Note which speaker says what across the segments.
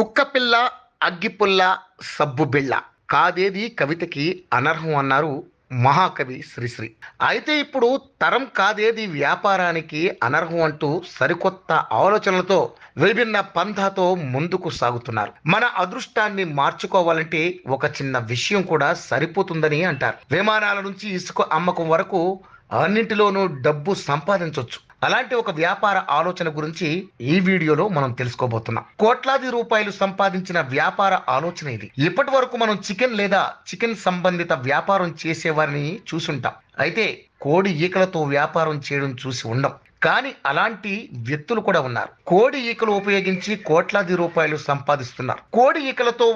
Speaker 1: కుక్కపిల్ల అగ్గిపుల్ల సబ్బుబిళ్ళ కాదేది కవితకి అనర్హం అన్నారు మహాకవి శ్రీశ్రీ అయితే ఇప్పుడు తరం కాదేది వ్యాపారానికి అనర్హం అంటూ సరికొత్త ఆలోచనలతో విభిన్న పంథాతో ముందుకు సాగుతున్నారు మన అదృష్టాన్ని మార్చుకోవాలంటే ఒక చిన్న విషయం కూడా సరిపోతుందని అంటారు విమానాల నుంచి ఇసుక అమ్మకం వరకు అన్నింటిలోనూ డబ్బు సంపాదించవచ్చు అలాంటి ఒక వ్యాపార ఆలోచన గురించి ఈ వీడియోలో మనం తెలుసుకోబోతున్నాం కోట్లాది రూపాయలు సంపాదించిన వ్యాపార ఆలోచన ఇది ఇప్పటి వరకు మనం చికెన్ లేదా చికెన్ సంబంధిత వ్యాపారం చేసేవారిని చూసుంటాం అయితే కోడి ఈకలతో వ్యాపారం చేయడం చూసి ఉండం కానీ అలాంటి వ్యక్తులు కూడా ఉన్నారు కోడి ఈకలు ఉపయోగించి కోట్లాది రూపాయలు సంపాదిస్తున్నారు కోడి ఈకలతో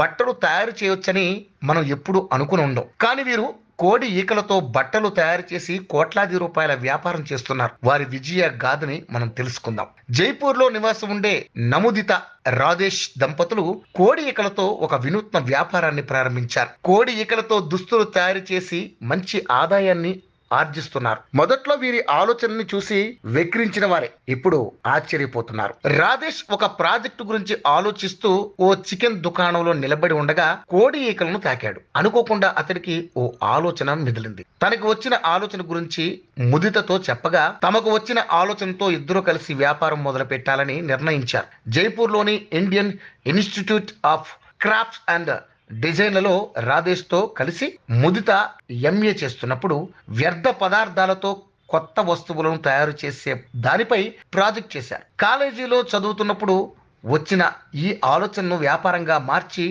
Speaker 1: బట్టలు తయారు చేయొచ్చని మనం ఎప్పుడు అనుకుని ఉండం కానీ వీరు కోడి ఈకలతో బట్టలు తయారు చేసి కోట్లాది రూపాయల వ్యాపారం చేస్తున్నారు వారి విజయ గాథని మనం తెలుసుకుందాం జైపూర్ లో నివాసం ఉండే నముదిత రాజేష్ దంపతులు కోడి ఈకలతో ఒక వినూత్న వ్యాపారాన్ని ప్రారంభించారు కోడి ఈకలతో దుస్తులు తయారు చేసి మంచి ఆదాయాన్ని ఆర్జిస్తున్నారు మొదట్లో వీరి ఆలోచనని చూసి వెక్రించిన వారే ఇప్పుడు ఆశ్చర్యపోతున్నారు రాధేష్ ఒక ప్రాజెక్టు గురించి ఆలోచిస్తూ ఓ చికెన్ దుకాణంలో నిలబడి ఉండగా కోడి ఈకలను తాకాడు అనుకోకుండా అతడికి ఓ ఆలోచన మిగిలింది తనకు వచ్చిన ఆలోచన గురించి ముదితతో చెప్పగా తమకు వచ్చిన ఆలోచనతో ఇద్దరు కలిసి వ్యాపారం మొదలు పెట్టాలని నిర్ణయించారు జైపూర్లోని Indian Institute of Crafts and డిజైన్లలో రాధేష్తో కలిసి ముదిత ఎంఏ చేస్తున్నప్పుడు వ్యర్థ పదార్థాలతో కొత్త వస్తువులను తయారు చేసే దానిపై ప్రాజెక్ట్ చేశారు కాలేజీలో చదువుతున్నప్పుడు వచ్చిన ఈ ఆలోచనను వ్యాపారంగా మార్చి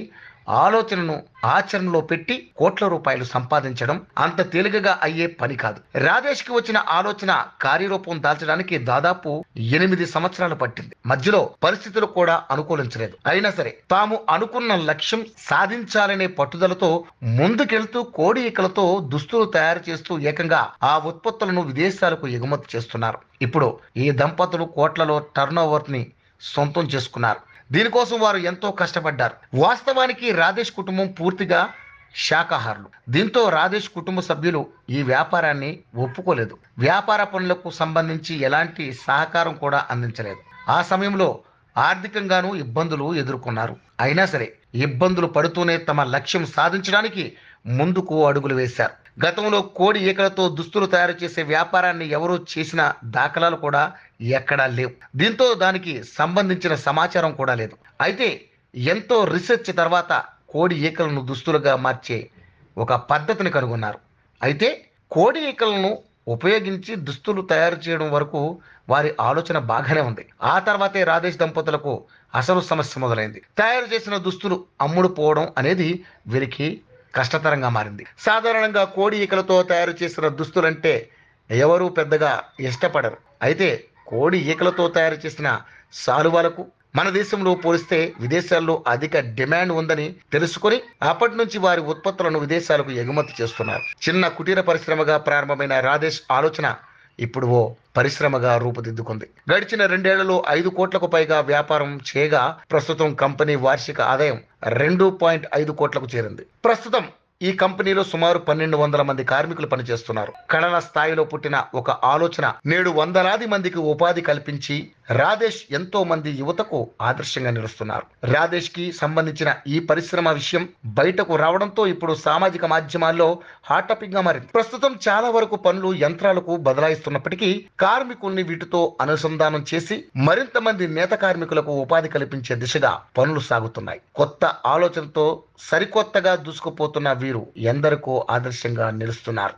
Speaker 1: ఆలోచనను ఆచరణలో పెట్టి కోట్ల రూపాయలు సంపాదించడం అంత తేలికగా అయ్యే పని కాదు రాజేష్ కి వచ్చిన ఆలోచన కార్యరూపం దాల్చడానికి దాదాపు ఎనిమిది సంవత్సరాలు పట్టింది మధ్యలో పరిస్థితులు కూడా అనుకూలించలేదు అయినా సరే తాము అనుకున్న లక్ష్యం సాధించాలనే పట్టుదలతో ముందుకెళ్తూ కోడి ఇకలతో దుస్తులు తయారు చేస్తూ ఏకంగా ఆ ఉత్పత్తులను విదేశాలకు ఎగుమతి చేస్తున్నారు ఇప్పుడు ఈ దంపతులు కోట్లలో టర్న్ ని సొంతం చేసుకున్నారు దీనికోసం వారు ఎంతో కష్టపడ్డారు వాస్తవానికి రాధేష్ కుటుంబం పూర్తిగా శాకాహారులు దీంతో రాధేష్ కుటుంబ సభ్యులు ఈ వ్యాపారాన్ని ఒప్పుకోలేదు వ్యాపార పనులకు సంబంధించి ఎలాంటి సహకారం కూడా అందించలేదు ఆ సమయంలో ఆర్థికంగానూ ఇబ్బందులు ఎదుర్కొన్నారు అయినా సరే ఇబ్బందులు పడుతూనే తమ లక్ష్యం సాధించడానికి ముందుకు అడుగులు వేశారు గతంలో కోడి ఈకలతో దుస్తులు తయారు చేసే వ్యాపారాన్ని ఎవరు చేసిన దాఖలాలు కూడా ఎక్కడా లేవు దీంతో దానికి సంబంధించిన సమాచారం కూడా లేదు అయితే ఎంతో రీసెర్చ్ తర్వాత కోడి ఈకలను దుస్తులుగా మార్చే ఒక పద్ధతిని కనుగొన్నారు అయితే కోడి ఈకలను ఉపయోగించి దుస్తులు తయారు చేయడం వరకు వారి ఆలోచన బాగానే ఉంది ఆ తర్వాతే రాధేష్ దంపతులకు అసలు సమస్య మొదలైంది తయారు చేసిన దుస్తులు అమ్ముడు పోవడం అనేది వీరికి కష్టతరంగా మారింది సాధారణంగా కోడి ఈకలతో తయారు చేసిన దుస్తులంటే ఎవరూ పెద్దగా ఇష్టపడరు అయితే కోడి ఈకలతో తయారు చేసిన సాలువాలకు మన దేశంలో పోలిస్తే విదేశాల్లో అధిక డిమాండ్ ఉందని తెలుసుకొని అప్పటి నుంచి వారి ఉత్పత్తులను విదేశాలకు ఎగుమతి చేస్తున్నారు చిన్న కుటీర పరిశ్రమగా ప్రారంభమైన రాధేష్ ఆలోచన ఇప్పుడు ఓ పరిశ్రమగా రూపుదిద్దుకుంది గడిచిన రెండేళ్లలో ఐదు కోట్లకు పైగా వ్యాపారం చేయగా ప్రస్తుతం కంపెనీ వార్షిక ఆదాయం రెండు పాయింట్ ఐదు కోట్లకు చేరింది ప్రస్తుతం ఈ కంపెనీలో సుమారు పన్నెండు వందల మంది కార్మికులు పనిచేస్తున్నారు కణన స్థాయిలో పుట్టిన ఒక ఆలోచన నేడు వందలాది మందికి ఉపాధి కల్పించి రాధేష్ ఎంతో మంది యువతకు ఆదర్శంగా నిలుస్తున్నారు రాధేష్ కి సంబంధించిన ఈ పరిశ్రమ విషయం బయటకు రావడంతో ఇప్పుడు సామాజిక మాధ్యమాల్లో హాట్ టాపిక్ గా మారింది ప్రస్తుతం చాలా వరకు పనులు యంత్రాలకు బదలాయిస్తున్నప్పటికీ కార్మికుల్ని వీటితో అనుసంధానం చేసి మరింత మంది నేత కార్మికులకు ఉపాధి కల్పించే దిశగా పనులు సాగుతున్నాయి కొత్త ఆలోచనతో సరికొత్తగా దూసుకుపోతున్న వీరు ఎందరికో ఆదర్శంగా నిలుస్తున్నారు